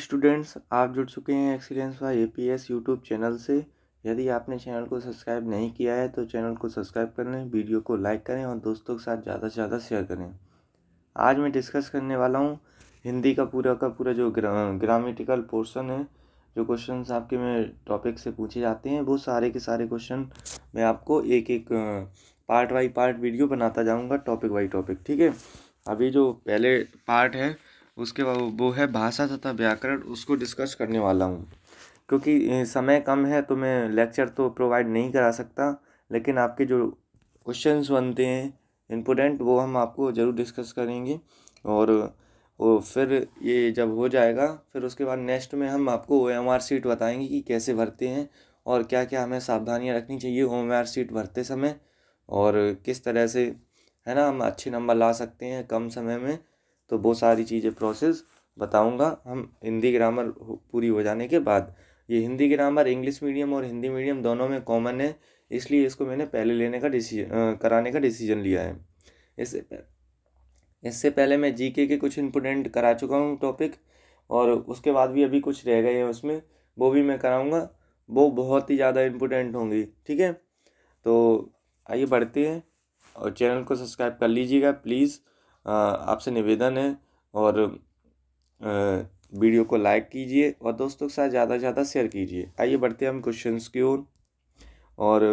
students आप जुड़ चुके हैं excellence Y A P S YouTube channel से यदि आपने चैनल को सब्सक्राइब नहीं किया है तो चैनल को सब्सक्राइब कर लें वीडियो को लाइक करें और दोस्तों के साथ ज़्यादा से ज़्यादा शेयर करें आज मैं डिस्कस करने वाला हूँ हिंदी का पूरा का पूरा जो ग्रा, ग्रामेटिकल पोर्शन है जो क्वेश्चन आपके में टॉपिक से पूछे जाते हैं वो सारे के सारे क्वेश्चन मैं आपको एक एक पार्ट बाई पार्ट वीडियो बनाता जाऊँगा टॉपिक बाई टॉपिक ठीक है अभी जो पहले पार्ट है उसके बाद वो है भाषा तथा व्याकरण उसको डिस्कस करने वाला हूँ क्योंकि समय कम है तो मैं लेक्चर तो प्रोवाइड नहीं करा सकता लेकिन आपके जो क्वेश्चंस बनते हैं इम्पोर्टेंट वो हम आपको ज़रूर डिस्कस करेंगे और वो फिर ये जब हो जाएगा फिर उसके बाद नेक्स्ट में हम आपको ओ एम आर सीट बताएंगे कि कैसे भरते हैं और क्या क्या हमें सावधानियाँ रखनी चाहिए ओ एम आर सीट भरते समय और किस तरह से है ना हम अच्छे नंबर ला सकते हैं कम समय में तो वो सारी चीज़ें प्रोसेस बताऊँगा हम हिंदी ग्रामर पूरी हो जाने के बाद ये हिंदी ग्रामर इंग्लिश मीडियम और हिंदी मीडियम दोनों में कॉमन है इसलिए इसको मैंने पहले लेने का डिसीजन कराने का डिसीजन लिया है इससे इससे पहले मैं जीके के कुछ इम्पोर्टेंट करा चुका हूँ टॉपिक और उसके बाद भी अभी कुछ रह गए हैं उसमें वो भी मैं कराऊँगा वो बहुत ही ज़्यादा इम्पोर्टेंट होंगी ठीक है तो आइए बढ़ते हैं और चैनल को सब्सक्राइब कर लीजिएगा प्लीज़ आपसे निवेदन है और वीडियो को लाइक कीजिए और दोस्तों के साथ ज़्यादा से ज़्यादा शेयर कीजिए आइए बढ़ते हैं हम क्वेश्चन की ओर और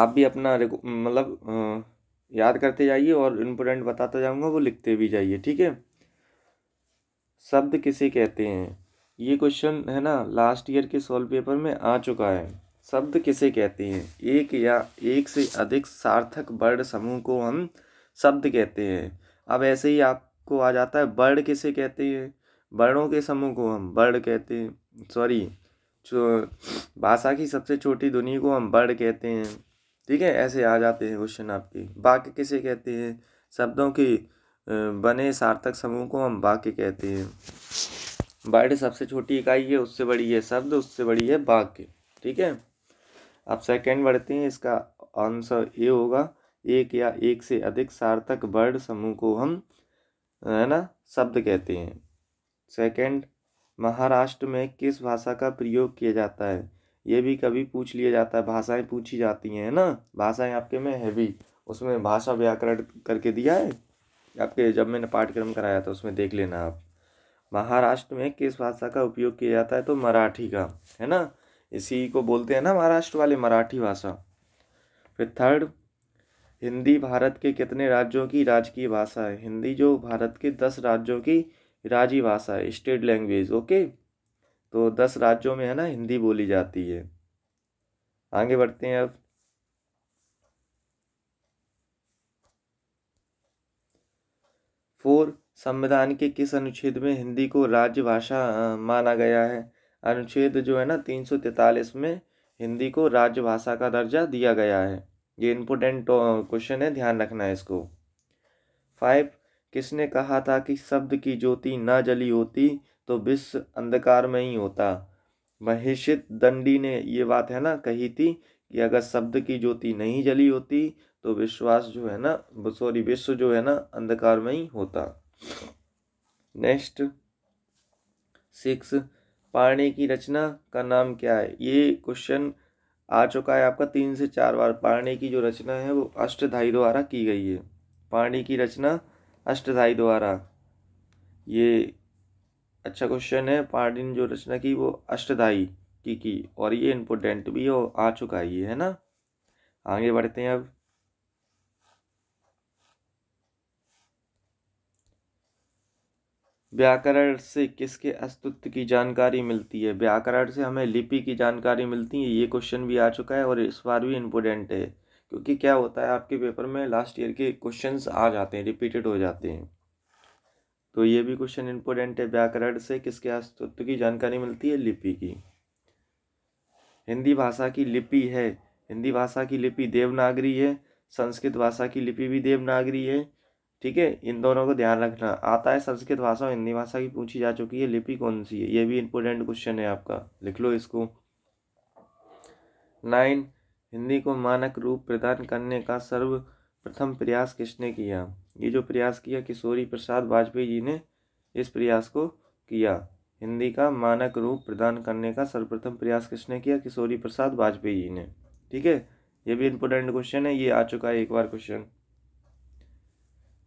आप भी अपना मतलब याद करते जाइए और इम्पोर्टेंट बताता जाऊँगा वो लिखते भी जाइए ठीक है शब्द किसे कहते हैं ये क्वेश्चन है ना लास्ट ईयर के सॉल्व पेपर में आ चुका है शब्द किसे कहते हैं एक या एक से अधिक सार्थक वर्ड समूह को हम शब्द कहते हैं अब ऐसे ही आपको आ जाता है बर्ड किसे कहते हैं बर्डों के समूह को हम बर्ड कहते हैं सॉरी भाषा की सबसे छोटी दुनिया को हम बर्ड कहते हैं ठीक है ऐसे आ जाते हैं क्वेश्चन आपके वाक्य किसे कहते हैं शब्दों के बने सार्थक समूह को हम वाक्य कहते हैं बर्ड सबसे छोटी इकाई है उससे बड़ी है शब्द उससे बड़ी है वाक्य ठीक है अब सेकेंड बढ़ते हैं इसका आंसर ए होगा एक या एक से अधिक सार्थक वर्ड समूह को हम है ना शब्द कहते हैं सेकंड महाराष्ट्र में किस भाषा का प्रयोग किया जाता है ये भी कभी पूछ लिया जाता है भाषाएं पूछी जाती हैं ना भाषाएं आपके में है भी उसमें भाषा व्याकरण करके दिया है आपके जब मैंने पाठ्यक्रम कराया था उसमें देख लेना आप महाराष्ट्र में किस भाषा का उपयोग किया जाता है तो मराठी का है ना इसी को बोलते हैं ना महाराष्ट्र वाले मराठी भाषा फिर थर्ड हिंदी भारत के कितने राज्यों की राजकीय भाषा है हिंदी जो भारत के दस राज्यों की राज्य भाषा है स्टेट लैंग्वेज ओके तो दस राज्यों में है ना हिंदी बोली जाती है आगे बढ़ते हैं अब फोर संविधान के किस अनुच्छेद में हिंदी को राज्य भाषा माना गया है अनुच्छेद जो है ना तीन सौ तैतालीस में हिंदी को राज्य भाषा का दर्जा दिया गया है ये इम्पोर्टेंट क्वेश्चन है ध्यान रखना है इसको फाइव किसने कहा था कि शब्द की ज्योति ना जली होती तो विश्व अंधकार में ही होता महेशित दंडी ने ये बात है ना कही थी कि अगर शब्द की ज्योति नहीं जली होती तो विश्वास जो है ना सॉरी विश्व जो है ना अंधकार में ही होता नेक्स्ट सिक्स पाणी की रचना का नाम क्या है ये क्वेश्चन आ चुका है आपका तीन से चार बार पाणी की जो रचना है वो अष्टधाई द्वारा की गई है पाणी की रचना अष्टधाई द्वारा ये अच्छा क्वेश्चन है पाणी ने जो रचना की वो अष्टधाई की की और ये इम्पोर्टेंट भी हो आ चुका ही है ना आगे बढ़ते हैं अब व्याकरण से किसके अस्तित्व की जानकारी मिलती है व्याकरण से हमें लिपि की जानकारी मिलती है ये क्वेश्चन भी आ चुका है और इस बार भी इम्पोर्टेंट है क्योंकि क्या होता है आपके पेपर में लास्ट ईयर के क्वेश्चंस आ जाते हैं रिपीटेड हो जाते हैं तो ये भी क्वेश्चन इम्पोर्टेंट है व्याकरण से किसके अस्तित्व की जानकारी मिलती है लिपि की हिंदी भाषा की लिपि है हिंदी भाषा की लिपि देवनागरी है संस्कृत भाषा की लिपि भी देवनागरी है ठीक है इन दोनों को ध्यान रखना आता है संस्कृत भाषा और हिंदी भाषा की पूछी जा चुकी है लिपि कौन सी है ये भी इम्पोर्टेंट क्वेश्चन है आपका लिख लो इसको नाइन हिंदी को मानक रूप प्रदान करने का सर्वप्रथम प्रयास किसने किया ये जो प्रयास किया किशोरी प्रसाद वाजपेयी जी ने इस प्रयास को किया हिंदी का मानक रूप प्रदान करने का सर्वप्रथम प्रयास किसने किया किशोरी प्रसाद वाजपेयी जी ने ठीक है ये भी इम्पोर्टेंट क्वेश्चन है ये आ चुका है एक बार क्वेश्चन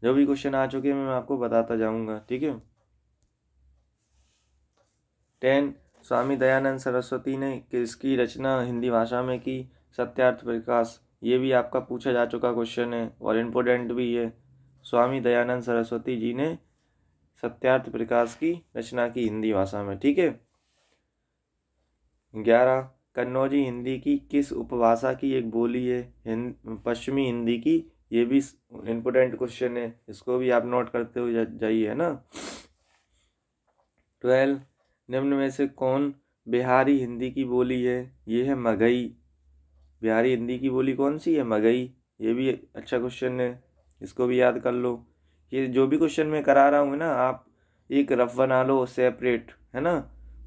जो भी क्वेश्चन आ चुके हैं मैं आपको बताता जाऊंगा ठीक है टेन स्वामी दयानंद सरस्वती ने किसकी रचना हिंदी भाषा में की सत्यार्थ प्रकाश ये भी आपका पूछा जा चुका क्वेश्चन है और इम्पोर्टेंट भी है स्वामी दयानंद सरस्वती जी ने सत्यार्थ प्रकाश की रचना की हिंदी भाषा में ठीक है ग्यारह कन्नौजी हिंदी की किस उपभाषा की एक बोली है हिंद पश्चिमी हिंदी की ये भी इम्पोर्टेंट क्वेश्चन है इसको भी आप नोट करते हुए जाइए है ना ट्वेल्व निम्न में से कौन बिहारी हिंदी की बोली है ये है मगई बिहारी हिंदी की बोली कौन सी है मगई ये भी अच्छा क्वेश्चन है इसको भी याद कर लो ये जो भी क्वेश्चन मैं करा रहा हूँ ना आप एक रफ बना लो सेपरेट है ना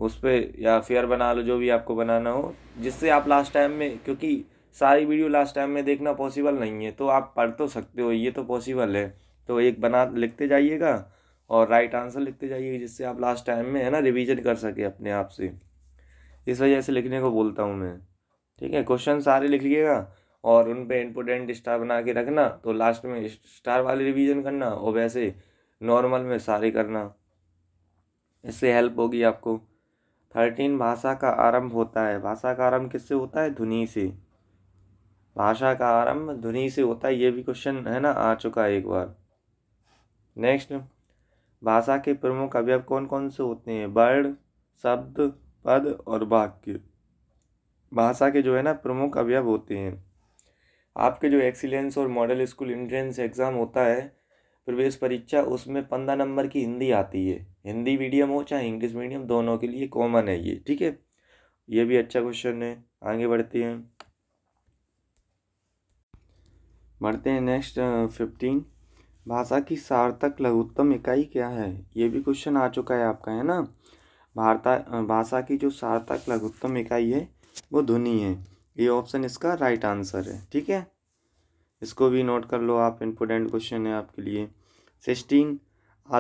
उस पर या फेयर बना लो जो भी आपको बनाना हो जिससे आप लास्ट टाइम में क्योंकि सारी वीडियो लास्ट टाइम में देखना पॉसिबल नहीं है तो आप पढ़ तो सकते हो ये तो पॉसिबल है तो एक बना लिखते जाइएगा और राइट आंसर लिखते जाइएगा जिससे आप लास्ट टाइम में है ना रिवीजन कर सके अपने आप से इस वजह से लिखने को बोलता हूँ मैं ठीक है क्वेश्चन सारे लिख लिएगा और उन पर इम्पोर्टेंट स्टार बना के रखना तो लास्ट में स्टार वाले रिवीजन करना और वैसे नॉर्मल में सारे करना इससे हेल्प होगी आपको थर्टीन भाषा का आरंभ होता है भाषा का आरंभ किससे होता है ध्वनि से भाषा का आरंभ ध्वनि से होता है ये भी क्वेश्चन है ना आ चुका है एक बार नेक्स्ट भाषा के प्रमुख अवयव कौन कौन से होते हैं वर्ण शब्द पद और वाक्य भाषा के जो है ना प्रमुख अवयव होते हैं आपके जो एक्सीलेंस और मॉडल स्कूल एंट्रेंस एग्ज़ाम होता है प्रवेश परीक्षा उसमें पंद्रह नंबर की हिंदी आती है हिंदी मीडियम हो चाहे इंग्लिश मीडियम दोनों के लिए कॉमन है ये ठीक है ये भी अच्छा क्वेश्चन है आगे बढ़ते हैं बढ़ते हैं नेक्स्ट फिफ्टीन uh, भाषा की सार्थक लघुत्तम इकाई क्या है ये भी क्वेश्चन आ चुका है आपका है ना भारता uh, भाषा की जो सार्थक लघुत्तम इकाई है वो धुनी है ये ऑप्शन इसका राइट आंसर है ठीक है इसको भी नोट कर लो आप इम्पोर्टेंट क्वेश्चन है आपके लिए सिक्सटीन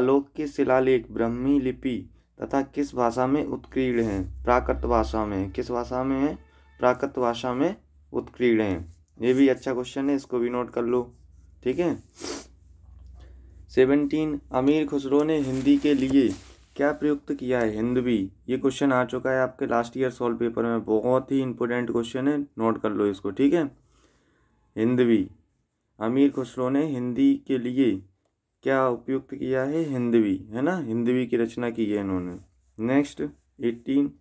आलोक के शिलालेख ब्रह्मी लिपि तथा किस भाषा में उत्कीर्ण है प्राकृत भाषा में किस भाषा में है प्राकृत भाषा में उत्कीर्ण है ये भी अच्छा क्वेश्चन है इसको भी नोट कर लो ठीक है सेवनटीन अमीर खुसरो ने हिंदी के लिए क्या प्रयुक्त किया है हिंदवी ये क्वेश्चन आ चुका है आपके लास्ट ईयर सॉल्व पेपर में बहुत ही इंपॉर्टेंट क्वेश्चन है नोट कर लो इसको ठीक है हिंदवी अमीर खुसरो ने हिंदी के लिए क्या उपयुक्त किया है हिंदवी है ना हिंदवी की रचना की है इन्होंने नेक्स्ट एटीन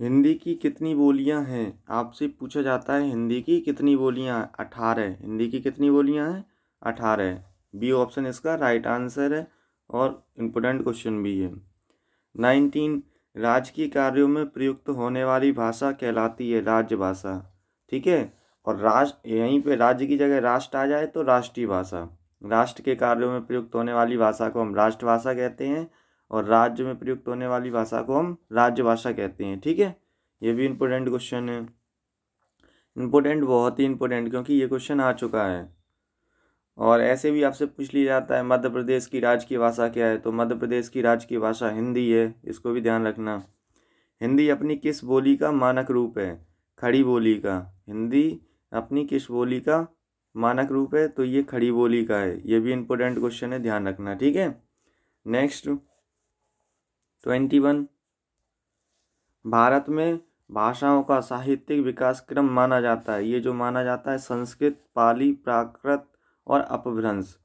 हिंदी की कितनी बोलियाँ हैं आपसे पूछा जाता है हिंदी की कितनी बोलियाँ अठारह हिंदी की कितनी बोलियाँ हैं अठारह बी ऑप्शन इसका राइट आंसर है और इम्पोर्टेंट क्वेश्चन भी है नाइनटीन राजकीय कार्यों में प्रयुक्त होने वाली भाषा कहलाती है राज्य भाषा ठीक है और राष्ट्र यहीं पे राज्य की जगह राष्ट्र आ जाए तो राष्ट्रीय भाषा राष्ट्र के कार्यों में प्रयुक्त होने वाली भाषा को हम राष्ट्रभाषा कहते हैं और राज्य में प्रयुक्त होने वाली भाषा को हम राज्य भाषा कहते हैं ठीक है ये भी इम्पोर्टेंट क्वेश्चन है इम्पोर्टेंट बहुत ही इम्पोर्टेंट क्योंकि ये क्वेश्चन आ चुका है और ऐसे भी आपसे पूछ लिया जाता है मध्य प्रदेश की राजकीय भाषा क्या है तो मध्य प्रदेश की राजकीय भाषा हिंदी है इसको भी ध्यान रखना हिंदी अपनी किस बोली का मानक रूप है खड़ी बोली का हिंदी अपनी किस बोली का मानक रूप है तो ये खड़ी बोली का है ये भी इम्पोर्टेंट क्वेश्चन है ध्यान रखना ठीक है नेक्स्ट ट्वेंटी वन भारत में भाषाओं का साहित्यिक विकास क्रम माना जाता है ये जो माना जाता है संस्कृत पाली प्राकृत और अपभ्रंश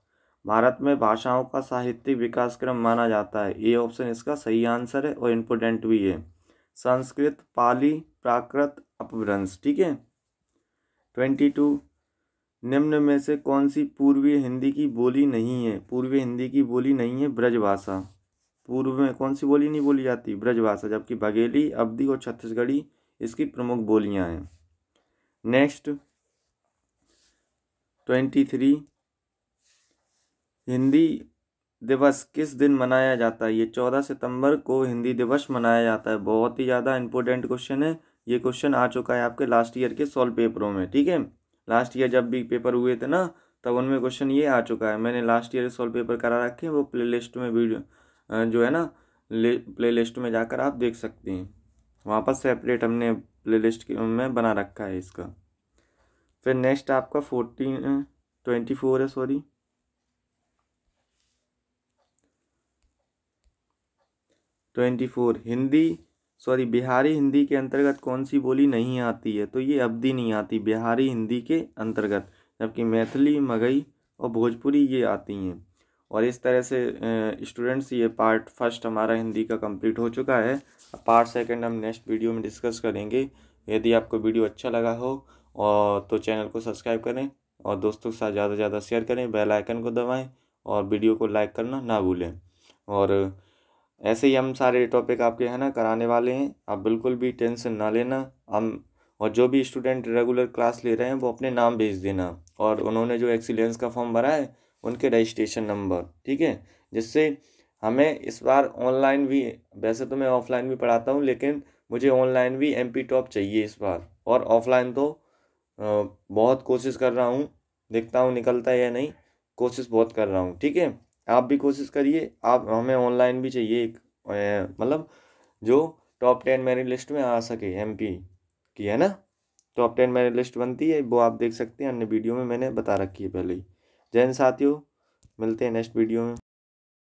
भारत में भाषाओं का साहित्यिक विकास क्रम माना जाता है ये ऑप्शन इसका सही आंसर है और इम्पोर्टेंट भी है संस्कृत पाली प्राकृत अपभ्रंश ठीक है ट्वेंटी टू निम्न में से कौन सी पूर्वी हिंदी की बोली नहीं है पूर्वी हिंदी की बोली नहीं है ब्रजभाषा पूर्व में कौन सी बोली नहीं बोली जाती ब्रजभाषा जबकि बघेली अवधि और छत्तीसगढ़ी इसकी प्रमुख बोलियां हैं नेक्स्ट ट्वेंटी थ्री हिंदी दिवस किस दिन मनाया जाता है ये चौदह सितंबर को हिंदी दिवस मनाया जाता है बहुत ही ज़्यादा इंपॉर्टेंट क्वेश्चन है ये क्वेश्चन आ चुका है आपके लास्ट ईयर के सॉल्व पेपरों में ठीक है लास्ट ईयर जब भी पेपर हुए थे ना तब उनमें क्वेश्चन ये आ चुका है मैंने लास्ट ईयर सॉल्व पेपर करा रखे हैं वो प्ले लिस्ट में वीडियो जो है ना प्ले लिस्ट में जाकर आप देख सकते हैं वहाँ पर सेपरेट हमने प्ले लिस्ट में बना रखा है इसका फिर नेक्स्ट आपका फोर्टीन ट्वेंटी फोर है sorry twenty four Hindi sorry Bihari Hindi के अंतर्गत कौन सी बोली नहीं आती है तो ये अवधि नहीं आती बिहारी हिंदी के अंतर्गत जबकि मैथिली मगई और भोजपुरी ये आती हैं और इस तरह से स्टूडेंट्स ये पार्ट फर्स्ट हमारा हिंदी का कंप्लीट हो चुका है पार्ट सेकंड हम नेक्स्ट वीडियो में डिस्कस करेंगे यदि आपको वीडियो अच्छा लगा हो और तो चैनल को सब्सक्राइब करें और दोस्तों के साथ ज़्यादा से ज़्यादा शेयर करें बेल आइकन को दबाएं और वीडियो को लाइक करना ना भूलें और ऐसे ही हम सारे टॉपिक आपके है ना कराने वाले हैं आप बिल्कुल भी टेंशन ना लेना हम और जो भी स्टूडेंट रेगुलर क्लास ले रहे हैं वो अपने नाम भेज देना और उन्होंने जो एक्सीलेंस का फॉर्म भरा है उनके रजिस्ट्रेशन नंबर ठीक है जिससे हमें इस बार ऑनलाइन भी वैसे तो मैं ऑफलाइन भी पढ़ाता हूँ लेकिन मुझे ऑनलाइन भी एम टॉप चाहिए इस बार और ऑफलाइन तो बहुत कोशिश कर रहा हूँ देखता हूँ निकलता है या नहीं कोशिश बहुत कर रहा हूँ ठीक है आप भी कोशिश करिए आप हमें ऑनलाइन भी चाहिए एक मतलब जो टॉप टेन मेरी लिस्ट में आ सके एम की है ना टॉप टेन मेरी लिस्ट बनती है वो आप देख सकते हैं अन्य वीडियो में मैंने बता रखी है पहले ही जैन साथियों मिलते हैं नेक्स्ट वीडियो में